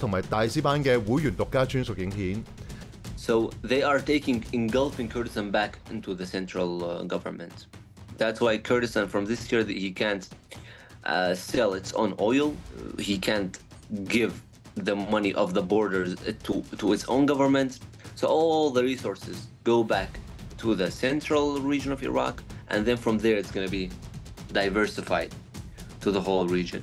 同埋大師班嘅會員獨家專屬影片。So they are taking engulfing Kurdistan back into the central uh, government. That's why Kurdistan from this year he can't uh, sell its own oil. He can't give the money of the borders uh, to to its own government. So all the resources go back to the central region of Iraq, and then from there it's going to be diversified to the whole region.